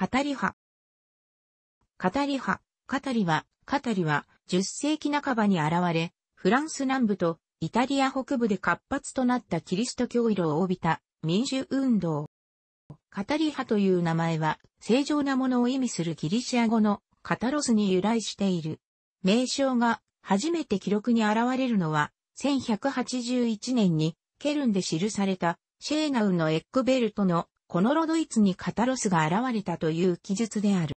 語り派。語り派、語りは、語りは、10世紀半ばに現れ、フランス南部とイタリア北部で活発となったキリスト教色を帯びた民主運動。カタリ派という名前は、正常なものを意味するギリシア語のカタロスに由来している。名称が初めて記録に現れるのは、1181年にケルンで記されたシェーナウのエックベルトのこのロドイツにカタロスが現れたという記述である。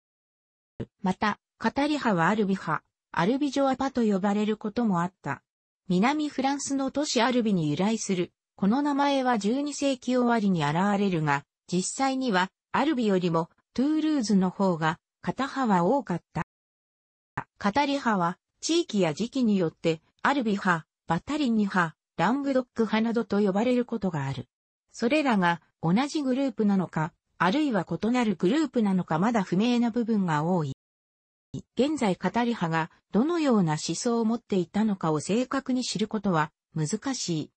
また、カタリ派はアルビ派、アルビジョアパと呼ばれることもあった。南フランスの都市アルビに由来する、この名前は12世紀終わりに現れるが、実際にはアルビよりもトゥールーズの方がカタ派は多かった。カタリ派は地域や時期によってアルビ派、バタリニ派、ラングドック派などと呼ばれることがある。それらが同じグループなのか、あるいは異なるグループなのかまだ不明な部分が多い。現在語り派がどのような思想を持っていたのかを正確に知ることは難しい。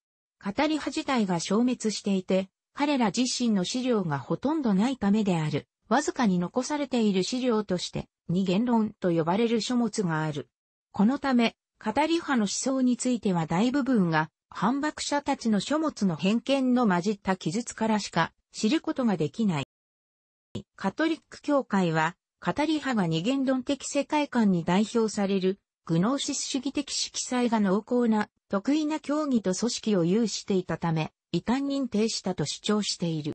語り派自体が消滅していて、彼ら自身の資料がほとんどないためである。わずかに残されている資料として、二元論と呼ばれる書物がある。このため、語り派の思想については大部分が反駁者たちの書物の偏見の混じった記述からしか知ることができない。カトリック教会は、語り派が二元論的世界観に代表される、グノーシス主義的色彩が濃厚な、得意な教義と組織を有していたため、異端認定したと主張している。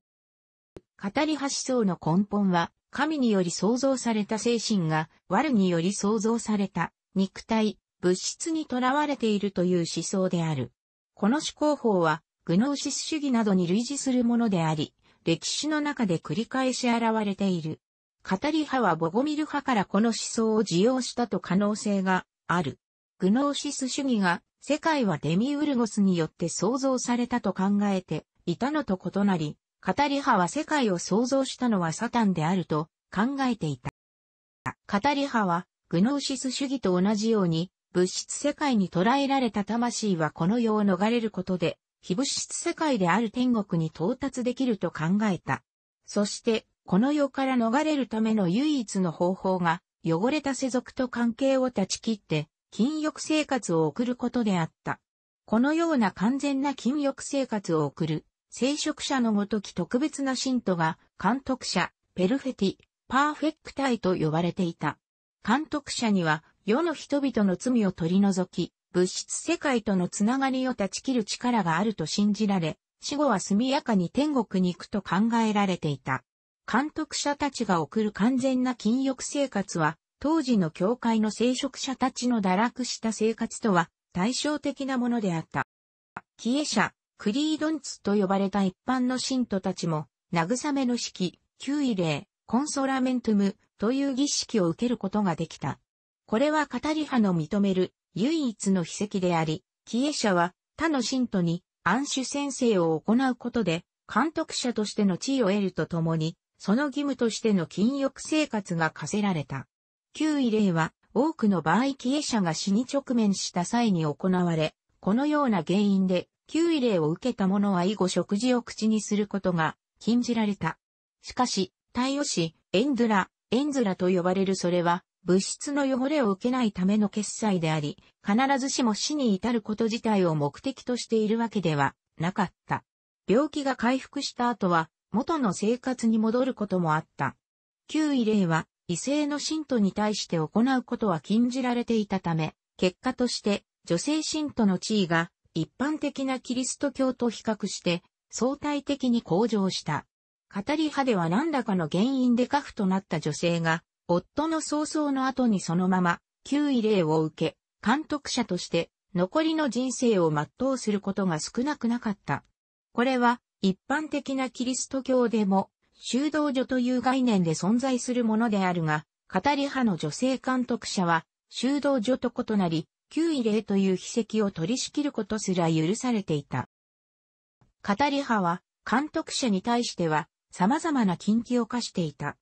語り派思想の根本は、神により創造された精神が、我により創造された、肉体、物質にとらわれているという思想である。この思考法は、グノーシス主義などに類似するものであり、歴史の中で繰り返し現れている。カタリ派はボゴミル派からこの思想を受容したと可能性がある。グノーシス主義が世界はデミウルゴスによって創造されたと考えていたのと異なり、カタリ派は世界を創造したのはサタンであると考えていた。カタリ派はグノーシス主義と同じように物質世界に捉えられた魂はこの世を逃れることで、非物質世界である天国に到達できると考えた。そして、この世から逃れるための唯一の方法が、汚れた世俗と関係を断ち切って、禁欲生活を送ることであった。このような完全な禁欲生活を送る、聖職者のごとき特別な信徒が、監督者、ペルフェティ、パーフェクタイと呼ばれていた。監督者には、世の人々の罪を取り除き、物質世界とのつながりを断ち切る力があると信じられ、死後は速やかに天国に行くと考えられていた。監督者たちが送る完全な禁欲生活は、当時の教会の聖職者たちの堕落した生活とは対照的なものであった。消え者、クリードンツと呼ばれた一般の信徒たちも、慰めの式、旧慰礼、コンソラメントムという儀式を受けることができた。これはカタリ派の認める唯一の秘跡であり、キエ者は他の信徒に暗種先生を行うことで、監督者としての地位を得るとともに、その義務としての禁欲生活が課せられた。旧異例は、多くの場合キエ者が死に直面した際に行われ、このような原因で、旧異例を受けた者は以後食事を口にすることが禁じられた。しかし、太陽師、エンドラ、エンズラと呼ばれるそれは、物質の汚れを受けないための決済であり、必ずしも死に至ること自体を目的としているわけではなかった。病気が回復した後は、元の生活に戻ることもあった。旧異例は、異性の信徒に対して行うことは禁じられていたため、結果として、女性信徒の地位が、一般的なキリスト教と比較して、相対的に向上した。語り派では何らかの原因で過不となった女性が、夫の早々の後にそのまま、旧慰霊を受け、監督者として、残りの人生を全うすることが少なくなかった。これは、一般的なキリスト教でも、修道女という概念で存在するものであるが、語り派の女性監督者は、修道女と異なり、旧慰霊という秘跡を取り仕切ることすら許されていた。語り派は、監督者に対しては、様々な禁忌を課していた。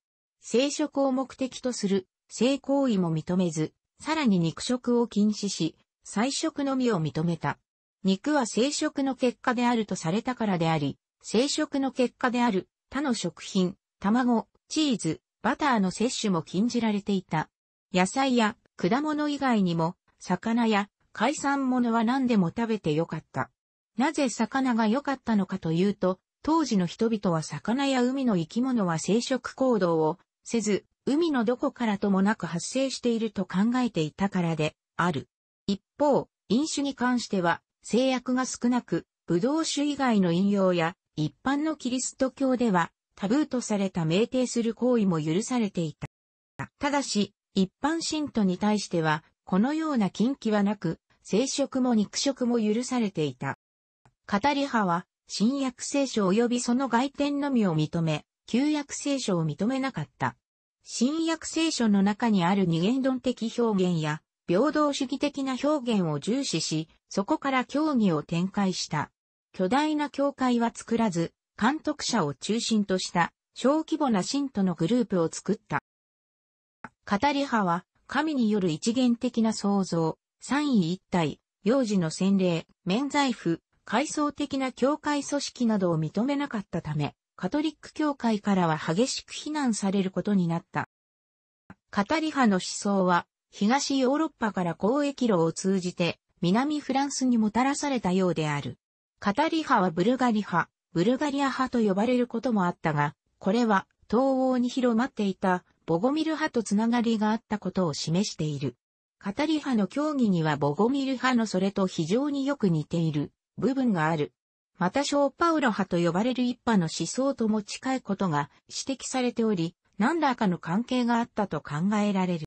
生殖を目的とする性行為も認めず、さらに肉食を禁止し、菜食のみを認めた。肉は生殖の結果であるとされたからであり、生殖の結果である他の食品、卵、チーズ、バターの摂取も禁じられていた。野菜や果物以外にも、魚や海産物は何でも食べてよかった。なぜ魚が良かったのかというと、当時の人々は魚や海の生き物は生殖行動をせず、海のどこからともなく発生していると考えていたからで、ある。一方、飲酒に関しては、制約が少なく、葡萄酒以外の飲用や、一般のキリスト教では、タブーとされた命定する行為も許されていた。ただし、一般信徒に対しては、このような禁忌はなく、生殖も肉食も許されていた。語り派は、新約聖書及びその外典のみを認め、旧約聖書を認めなかった。新約聖書の中にある二元論的表現や、平等主義的な表現を重視し、そこから協議を展開した。巨大な教会は作らず、監督者を中心とした小規模な信徒のグループを作った。語り派は、神による一元的な創造、三位一体、幼児の洗礼、免罪符、階層的な教会組織などを認めなかったため、カトリック教会からは激しく非難されることになった。カタリ派の思想は、東ヨーロッパから交易路を通じて、南フランスにもたらされたようである。カタリ派はブルガリ派、ブルガリア派と呼ばれることもあったが、これは東欧に広まっていたボゴミル派とつながりがあったことを示している。カタリ派の教義にはボゴミル派のそれと非常によく似ている部分がある。またショーパウロ派と呼ばれる一派の思想とも近いことが指摘されており、何らかの関係があったと考えられる。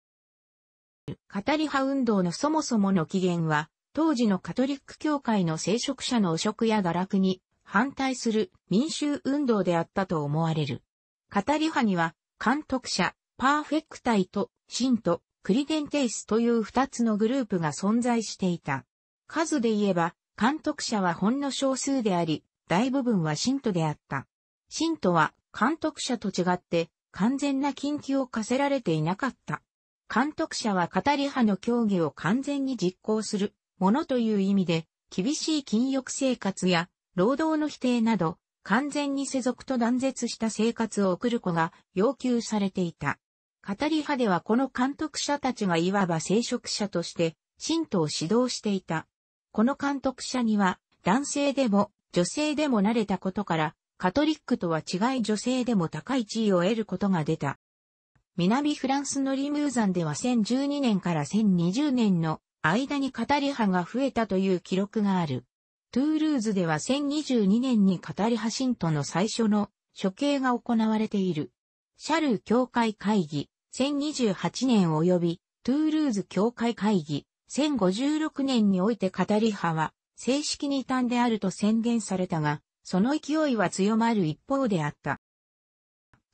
カタリ派運動のそもそもの起源は、当時のカトリック教会の聖職者の汚職や堕落に反対する民衆運動であったと思われる。カタリ派には、監督者、パーフェクタイと、シント、クリデンテイスという二つのグループが存在していた。数で言えば、監督者はほんの少数であり、大部分は信徒であった。信徒は監督者と違って完全な禁忌を課せられていなかった。監督者は語り派の競技を完全に実行するものという意味で、厳しい禁欲生活や労働の否定など、完全に世俗と断絶した生活を送る子が要求されていた。語り派ではこの監督者たちがいわば聖職者として、信徒を指導していた。この監督者には男性でも女性でも慣れたことから、カトリックとは違い女性でも高い地位を得ることが出た。南フランスのリムーザンでは1012年から1020年の間に語り派が増えたという記録がある。トゥールーズでは1022年に語り派信徒の最初の処刑が行われている。シャルー教会会議1028年及びトゥールーズ教会会議1056年においてカタリ派は正式に異端であると宣言されたが、その勢いは強まる一方であった。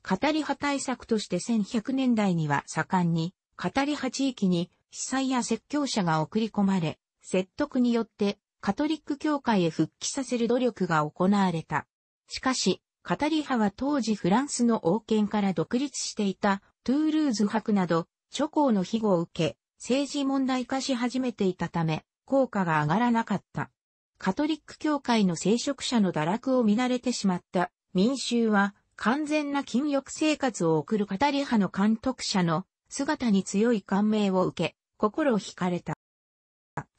カタリ派対策として1100年代には盛んに、カタリ派地域に被災や説教者が送り込まれ、説得によってカトリック教会へ復帰させる努力が行われた。しかし、カタリ派は当時フランスの王権から独立していたトゥールーズ博など諸侯の庇護を受け、政治問題化し始めていたため、効果が上がらなかった。カトリック教会の聖職者の堕落を見慣れてしまった民衆は、完全な禁欲生活を送るカタリ派の監督者の姿に強い感銘を受け、心を惹かれた。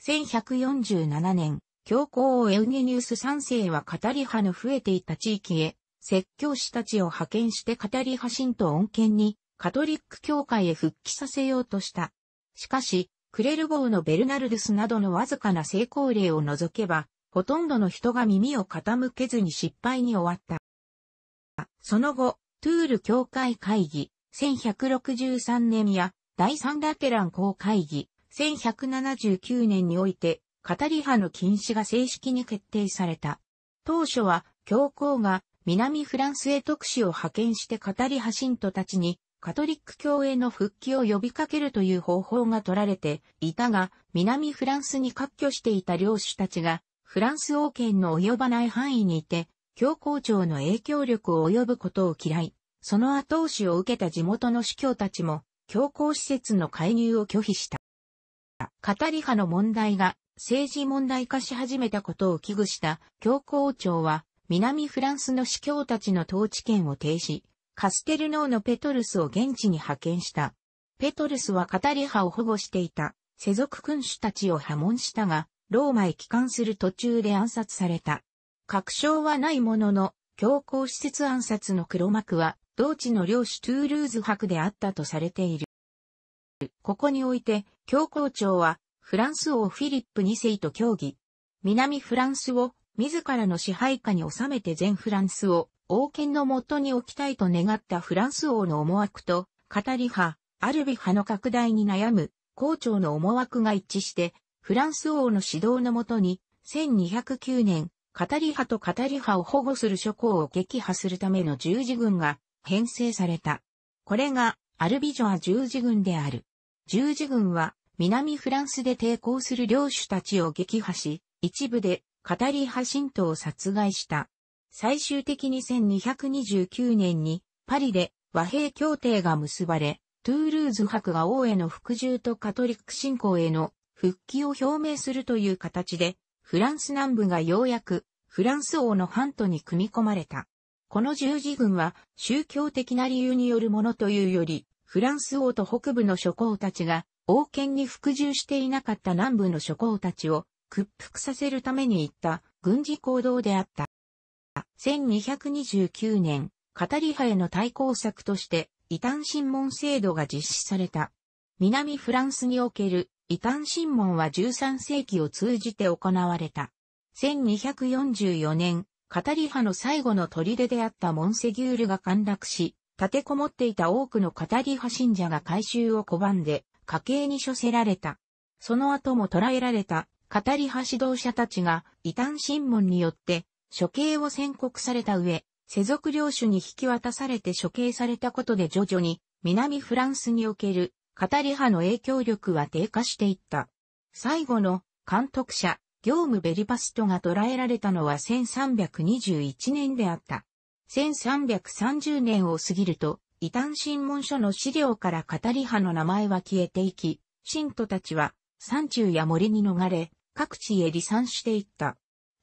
1147年、教皇をエウゲニウス3世はカタリ派の増えていた地域へ、説教師たちを派遣してカタリ派信徒恩恵に、カトリック教会へ復帰させようとした。しかし、クレル号のベルナルドゥスなどのわずかな成功例を除けば、ほとんどの人が耳を傾けずに失敗に終わった。その後、トゥール教会会議、1163年や、第三ラテラン公会議、1179年において、カタリ派の禁止が正式に決定された。当初は、教皇が南フランスへ特使を派遣してカタリ派信徒たちにカトリック教への復帰を呼びかけるという方法が取られていたが、南フランスに割拠していた領主たちが、フランス王権の及ばない範囲にいて、教皇庁の影響力を及ぶことを嫌い、その後押しを受けた地元の司教たちも、教皇施設の介入を拒否した。カタリ派の問題が政治問題化し始めたことを危惧した教皇庁は、南フランスの司教たちの統治権を停止、カステルノーのペトルスを現地に派遣した。ペトルスはカタリ派を保護していた、世俗君主たちを破門したが、ローマへ帰還する途中で暗殺された。確証はないものの、強行施設暗殺の黒幕は、同地の領主トゥールーズ博であったとされている。ここにおいて、教皇庁は、フランス王フィリップ2世と協議。南フランスを、自らの支配下に収めて全フランスを、王権のもとに置きたいと願ったフランス王の思惑と、カタリ派、アルビ派の拡大に悩む、校長の思惑が一致して、フランス王の指導のもとに、1209年、カタリ派とカタリ派を保護する諸侯を撃破するための十字軍が編成された。これが、アルビジョア十字軍である。十字軍は、南フランスで抵抗する領主たちを撃破し、一部で、カタリ派信徒を殺害した。最終的に1229年にパリで和平協定が結ばれ、トゥールーズ博が王への服従とカトリック信仰への復帰を表明するという形で、フランス南部がようやくフランス王の半島に組み込まれた。この十字軍は宗教的な理由によるものというより、フランス王と北部の諸侯たちが王権に服従していなかった南部の諸侯たちを屈服させるために行った軍事行動であった。1229年、カタリ派への対抗策として、異端審問制度が実施された。南フランスにおける異端審問は13世紀を通じて行われた。1244年、カタリ派の最後の砦であったモンセギュールが陥落し、立てこもっていた多くのカタリ派信者が回収を拒んで、家計に処せられた。その後も捕らえられたカタリ派指導者たちが異端審問によって処刑を宣告された上、世俗領主に引き渡されて処刑されたことで徐々に南フランスにおけるカタリ派の影響力は低下していった。最後の監督者、業務ベリパストが捕らえられたのは1321年であった。1330年を過ぎると、異端審問書の資料からカタリ派の名前は消えていき、信徒たちは山中や森に逃れ、各地へ離散していった。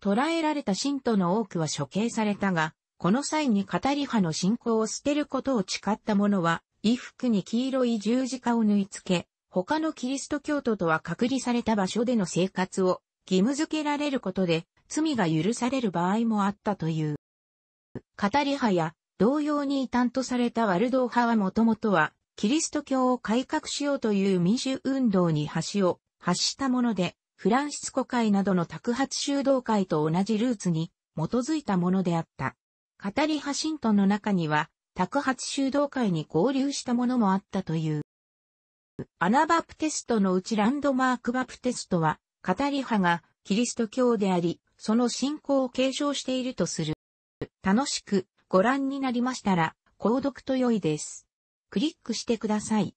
捕らえられた信徒の多くは処刑されたが、この際にカタリ派の信仰を捨てることを誓った者は、衣服に黄色い十字架を縫い付け、他のキリスト教徒とは隔離された場所での生活を義務付けられることで、罪が許される場合もあったという。カタリ派や同様に異端とされたワルドー派はもともとは、キリスト教を改革しようという民主運動に橋を発したもので、フランシスコ会などの宅発修道会と同じルーツに基づいたものであった。カタリ・ハシントンの中には、宅発修道会に合流したものもあったという。アナバプテストのうちランドマークバプテストは、カタリ派がキリスト教であり、その信仰を継承しているとする。楽しくご覧になりましたら、購読と良いです。クリックしてください。